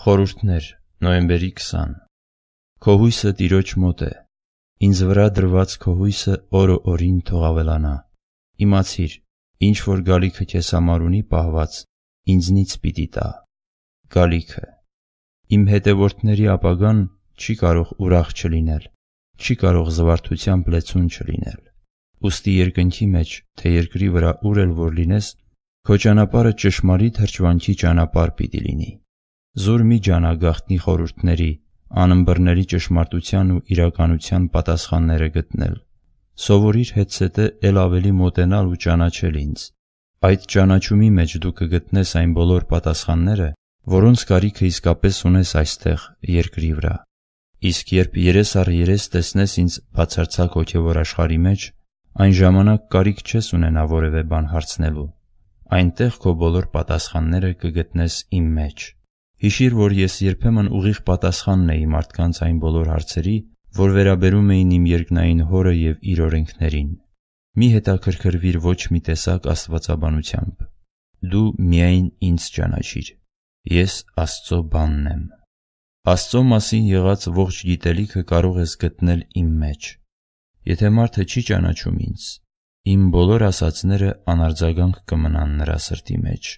Խորհուրդներ նոյեմբերի 20 Քո հույսը Տիրոջ մոտ է ինձ վրա դրված քո հույսը օրը օրին թող ավելանա Իմացիր ինչ որ գալիքը քեզ համար ունի պահված ինձնից պիտի տա գալիքը Իմ հետևորդների ապագան չի կարող ուրախ չլինել չի կարող զվարթությամբ լեցուն չլինել Ոստի երկնքի մեջ թե երկրի վրա ուր էլ որ լինես քո ճանապարհը ճշմարիտ հրճվանքի ճանապարհ պիտի լինի զորմի ջանագաղտնի խորհուրդների, անըմբռնելի ճշմարտության ու իրականության պատասխանները գտնել։ Սովորիր հետսեթը ել ավելի մոտենալ ու ճանաչել ինձ։ Այդ ճանաչումի մեջ դու կգտնես այն բոլոր պատասխանները, որոնց կարիքը իսկապես ունես այստեղ, երկրի վրա։ Իսկ երբ երես առ երես տեսնես ինձ բացարձակ հոգևոր աշխարհի մեջ, այն ժամանակ կարիք չես ունենա որևէ բան հարցնելու։ Այնտեղ քո բոլոր պատասխանները կգտնես իմ մեջ։ Հիշիր, որ ես երբեմն ուղիղ պատասխանն էի մարդկանց այն բոլոր հարցերի, որ վերաբերում էին իմ երկնային հորը եւ իր օրենքներին։ Մի հետաքրքրվիր ոչ մի տեսակ աստվածաբանությամբ։ Դու միայն ինձ ճանաչիր։ Ես Աստծո բանն եմ։ Աստծո մասին եղած ողջ գիտելիքը կարող ես գտնել իմ մեջ։ Եթե մարդը չի ճանաչում ինձ, իմ բոլոր ասածները անարձագանք կմնան նրա սրտի մեջ։